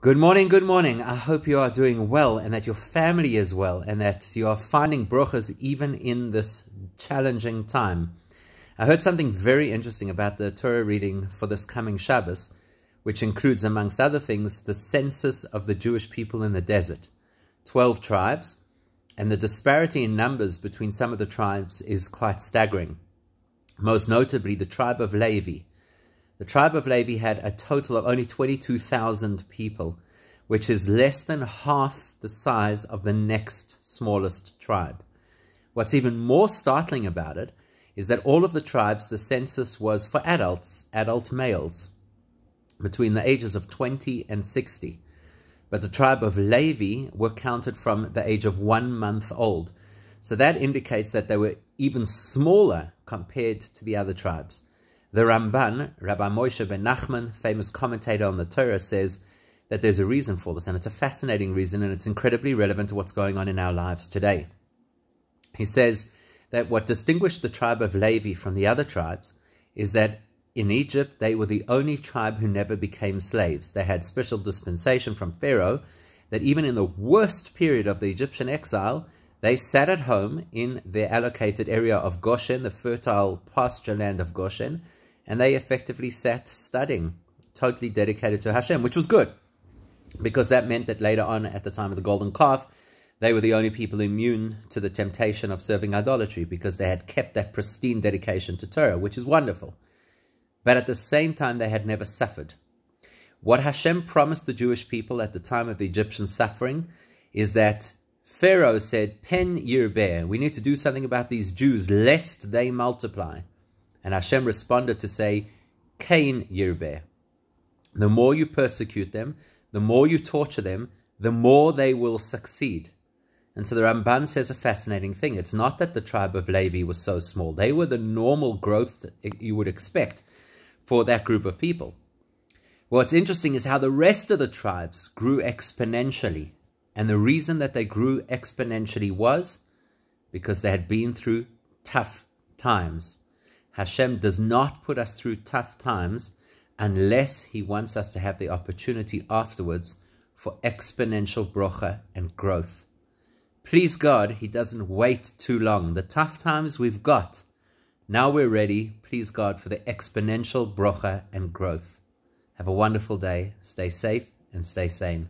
Good morning, good morning. I hope you are doing well and that your family is well and that you are finding brochas even in this challenging time. I heard something very interesting about the Torah reading for this coming Shabbos, which includes, amongst other things, the census of the Jewish people in the desert, 12 tribes, and the disparity in numbers between some of the tribes is quite staggering. Most notably, the tribe of Levi, the tribe of Levi had a total of only 22,000 people, which is less than half the size of the next smallest tribe. What's even more startling about it is that all of the tribes, the census was for adults, adult males, between the ages of 20 and 60. But the tribe of Levi were counted from the age of one month old. So that indicates that they were even smaller compared to the other tribes. The Ramban, Rabbi Moshe ben Nachman, famous commentator on the Torah, says that there's a reason for this, and it's a fascinating reason, and it's incredibly relevant to what's going on in our lives today. He says that what distinguished the tribe of Levi from the other tribes is that in Egypt they were the only tribe who never became slaves. They had special dispensation from Pharaoh that even in the worst period of the Egyptian exile, they sat at home in their allocated area of Goshen, the fertile pasture land of Goshen, and they effectively sat studying, totally dedicated to Hashem, which was good because that meant that later on, at the time of the golden calf, they were the only people immune to the temptation of serving idolatry because they had kept that pristine dedication to Torah, which is wonderful. But at the same time, they had never suffered. What Hashem promised the Jewish people at the time of the Egyptian suffering is that Pharaoh said, Pen Yirbeah, we need to do something about these Jews lest they multiply. And Hashem responded to say, Kain Yirbe." The more you persecute them, the more you torture them, the more they will succeed. And so the Ramban says a fascinating thing. It's not that the tribe of Levi was so small. They were the normal growth you would expect for that group of people. What's interesting is how the rest of the tribes grew exponentially. And the reason that they grew exponentially was because they had been through tough times. Hashem does not put us through tough times unless he wants us to have the opportunity afterwards for exponential brocha and growth. Please God, he doesn't wait too long. The tough times we've got. Now we're ready, please God, for the exponential brocha and growth. Have a wonderful day. Stay safe and stay sane.